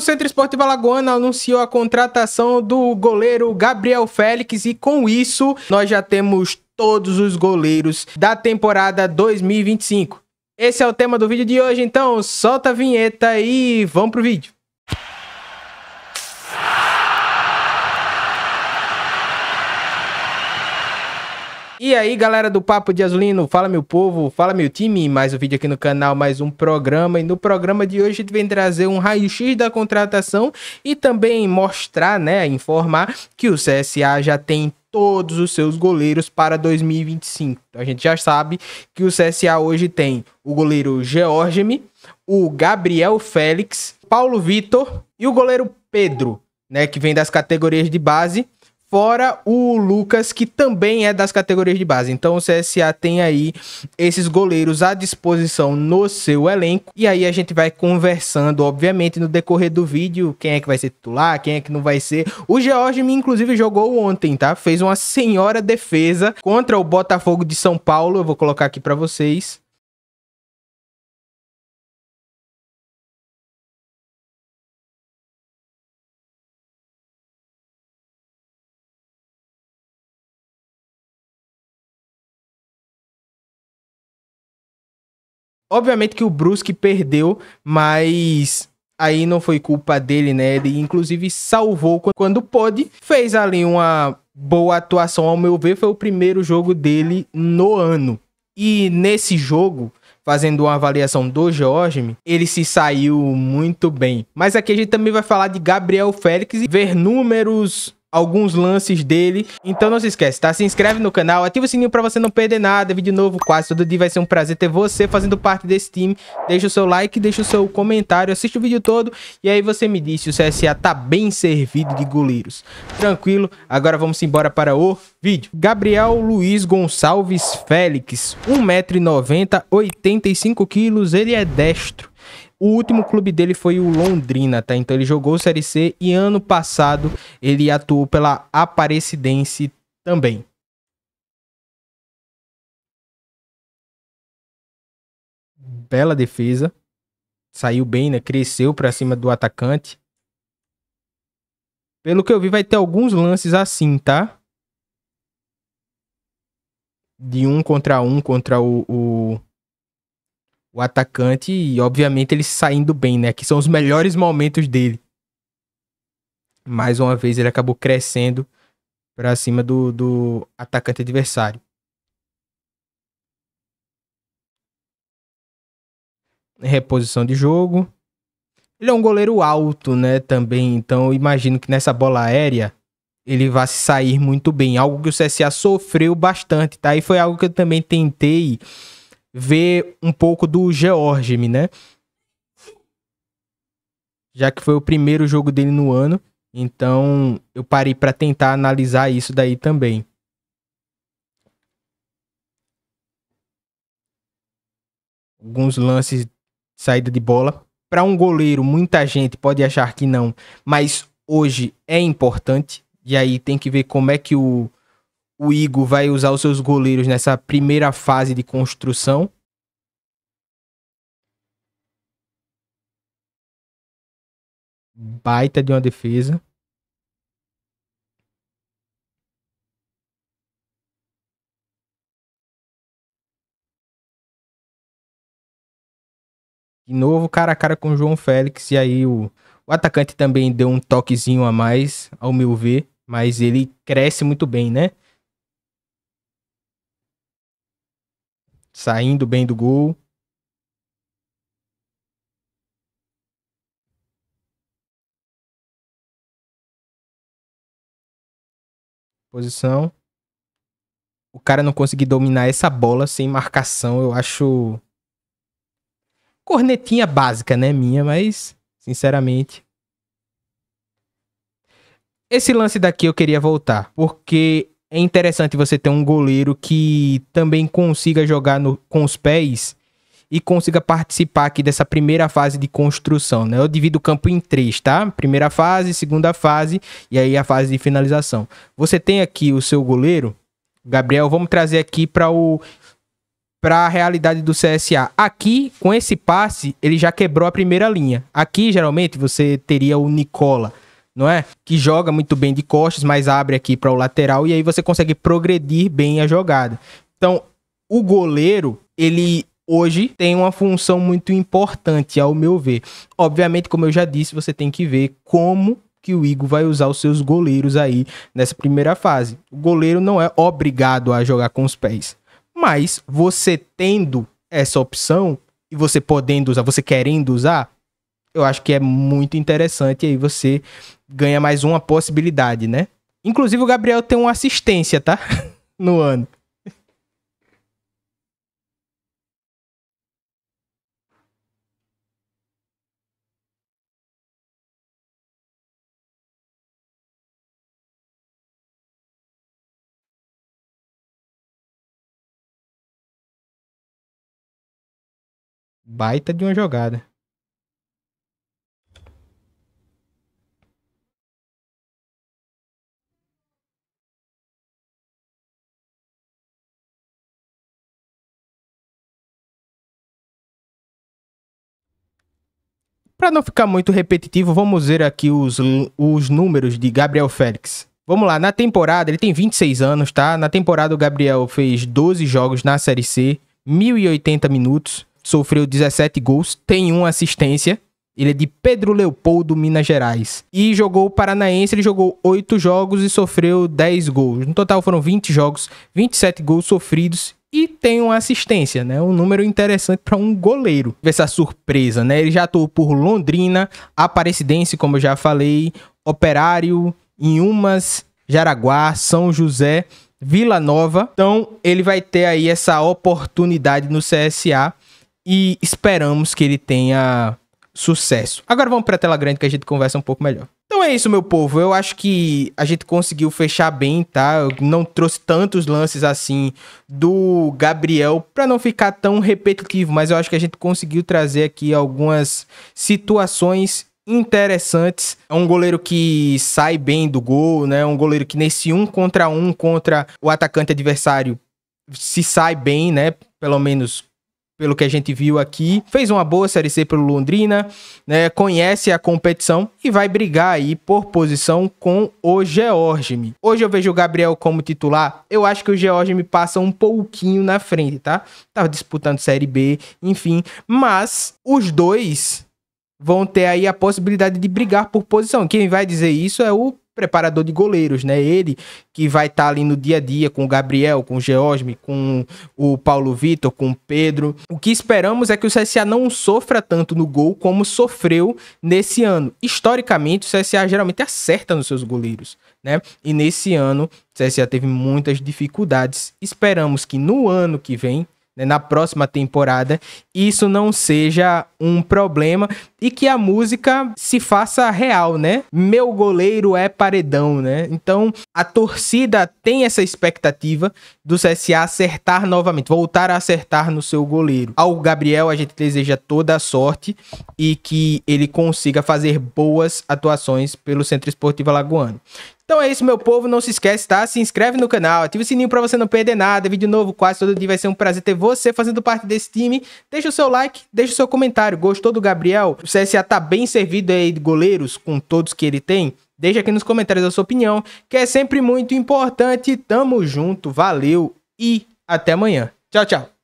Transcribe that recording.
o Centro Esportivo Alagoana anunciou a contratação do goleiro Gabriel Félix e com isso nós já temos todos os goleiros da temporada 2025. Esse é o tema do vídeo de hoje, então solta a vinheta e vamos pro vídeo. E aí, galera do Papo de Azulino, fala meu povo, fala meu time, mais um vídeo aqui no canal, mais um programa. E no programa de hoje a gente vem trazer um raio-x da contratação e também mostrar, né, informar que o CSA já tem todos os seus goleiros para 2025. Então a gente já sabe que o CSA hoje tem o goleiro Georgemi, o Gabriel Félix, Paulo Vitor e o goleiro Pedro, né, que vem das categorias de base. Fora o Lucas, que também é das categorias de base. Então o CSA tem aí esses goleiros à disposição no seu elenco. E aí a gente vai conversando, obviamente, no decorrer do vídeo, quem é que vai ser titular, quem é que não vai ser. O George, inclusive, jogou ontem, tá? Fez uma senhora defesa contra o Botafogo de São Paulo. Eu vou colocar aqui para vocês. Obviamente que o Brusque perdeu, mas aí não foi culpa dele, né? Ele inclusive salvou quando pôde, fez ali uma boa atuação, ao meu ver, foi o primeiro jogo dele no ano. E nesse jogo, fazendo uma avaliação do Jorge, ele se saiu muito bem. Mas aqui a gente também vai falar de Gabriel Félix e ver números alguns lances dele. Então não se esquece, tá? Se inscreve no canal, ativa o sininho pra você não perder nada. Vídeo novo quase todo dia, vai ser um prazer ter você fazendo parte desse time. Deixa o seu like, deixa o seu comentário, assiste o vídeo todo e aí você me diz se o CSA tá bem servido de goleiros. Tranquilo, agora vamos embora para o vídeo. Gabriel Luiz Gonçalves Félix, 1,90m, 85kg, ele é destro. O último clube dele foi o Londrina, tá? Então ele jogou o Série C e ano passado ele atuou pela Aparecidense também. Bela defesa. Saiu bem, né? Cresceu para cima do atacante. Pelo que eu vi, vai ter alguns lances assim, tá? De um contra um contra o, o o atacante e, obviamente, ele saindo bem, né? Que são os melhores momentos dele. Mais uma vez, ele acabou crescendo para cima do, do atacante adversário. Reposição de jogo. Ele é um goleiro alto, né? Também, então imagino que nessa bola aérea ele vai se sair muito bem. Algo que o CSA sofreu bastante, tá? E foi algo que eu também tentei ver um pouco do George, né? Já que foi o primeiro jogo dele no ano, então eu parei para tentar analisar isso daí também. Alguns lances de saída de bola. Para um goleiro, muita gente pode achar que não, mas hoje é importante. E aí tem que ver como é que o o Igor vai usar os seus goleiros nessa primeira fase de construção? Baita de uma defesa. De novo, cara a cara com o João Félix. E aí o, o atacante também deu um toquezinho a mais, ao meu ver. Mas ele cresce muito bem, né? saindo bem do gol. Posição. O cara não conseguir dominar essa bola sem marcação, eu acho. Cornetinha básica, né? Minha, mas, sinceramente. Esse lance daqui eu queria voltar, porque é interessante você ter um goleiro que também consiga jogar no, com os pés e consiga participar aqui dessa primeira fase de construção, né? Eu divido o campo em três, tá? Primeira fase, segunda fase e aí a fase de finalização. Você tem aqui o seu goleiro, Gabriel, vamos trazer aqui para o para a realidade do CSA. Aqui, com esse passe, ele já quebrou a primeira linha. Aqui, geralmente, você teria o Nicola não é? Que joga muito bem de costas, mas abre aqui para o lateral e aí você consegue progredir bem a jogada. Então, o goleiro, ele hoje tem uma função muito importante, ao meu ver. Obviamente, como eu já disse, você tem que ver como que o Igor vai usar os seus goleiros aí nessa primeira fase. O goleiro não é obrigado a jogar com os pés, mas você tendo essa opção e você podendo usar, você querendo usar, eu acho que é muito interessante. E aí você ganha mais uma possibilidade, né? Inclusive o Gabriel tem uma assistência, tá? no ano. Baita de uma jogada. Para não ficar muito repetitivo, vamos ver aqui os, os números de Gabriel Félix. Vamos lá, na temporada, ele tem 26 anos, tá? Na temporada, o Gabriel fez 12 jogos na Série C, 1.080 minutos, sofreu 17 gols, tem uma assistência. Ele é de Pedro Leopoldo, Minas Gerais. E jogou o Paranaense, ele jogou 8 jogos e sofreu 10 gols. No total foram 20 jogos, 27 gols sofridos e tem uma assistência, né? Um número interessante para um goleiro. Essa surpresa, né? Ele já atuou por Londrina, Aparecidense, como eu já falei, Operário, Inhumas, Jaraguá, São José, Vila Nova. Então, ele vai ter aí essa oportunidade no CSA e esperamos que ele tenha sucesso. Agora vamos para a tela grande que a gente conversa um pouco melhor. Então é isso, meu povo. Eu acho que a gente conseguiu fechar bem, tá? Eu não trouxe tantos lances assim do Gabriel para não ficar tão repetitivo, mas eu acho que a gente conseguiu trazer aqui algumas situações interessantes. É um goleiro que sai bem do gol, né? Um goleiro que nesse um contra um contra o atacante adversário se sai bem, né? Pelo menos pelo que a gente viu aqui. Fez uma boa Série C pelo Londrina, né? conhece a competição e vai brigar aí por posição com o Georgime. Hoje eu vejo o Gabriel como titular. Eu acho que o Georgime passa um pouquinho na frente, tá? Tava disputando Série B, enfim. Mas os dois vão ter aí a possibilidade de brigar por posição. Quem vai dizer isso é o preparador de goleiros, né? Ele que vai estar tá ali no dia a dia com o Gabriel, com o Geosme, com o Paulo Vitor, com o Pedro. O que esperamos é que o CSA não sofra tanto no gol como sofreu nesse ano. Historicamente, o CSA geralmente acerta nos seus goleiros, né? E nesse ano, o CSA teve muitas dificuldades. Esperamos que no ano que vem né, na próxima temporada, isso não seja um problema e que a música se faça real, né? Meu goleiro é paredão, né? Então a torcida tem essa expectativa do CSA acertar novamente, voltar a acertar no seu goleiro. Ao Gabriel, a gente deseja toda a sorte e que ele consiga fazer boas atuações pelo Centro Esportivo Alagoano. Então é isso, meu povo. Não se esquece, tá? Se inscreve no canal, ativa o sininho pra você não perder nada. Vídeo novo quase todo dia. Vai ser um prazer ter você fazendo parte desse time. Deixa o seu like, deixa o seu comentário. Gostou do Gabriel? O CSA tá bem servido aí de goleiros com todos que ele tem? Deixa aqui nos comentários a sua opinião, que é sempre muito importante. Tamo junto, valeu e até amanhã. Tchau, tchau.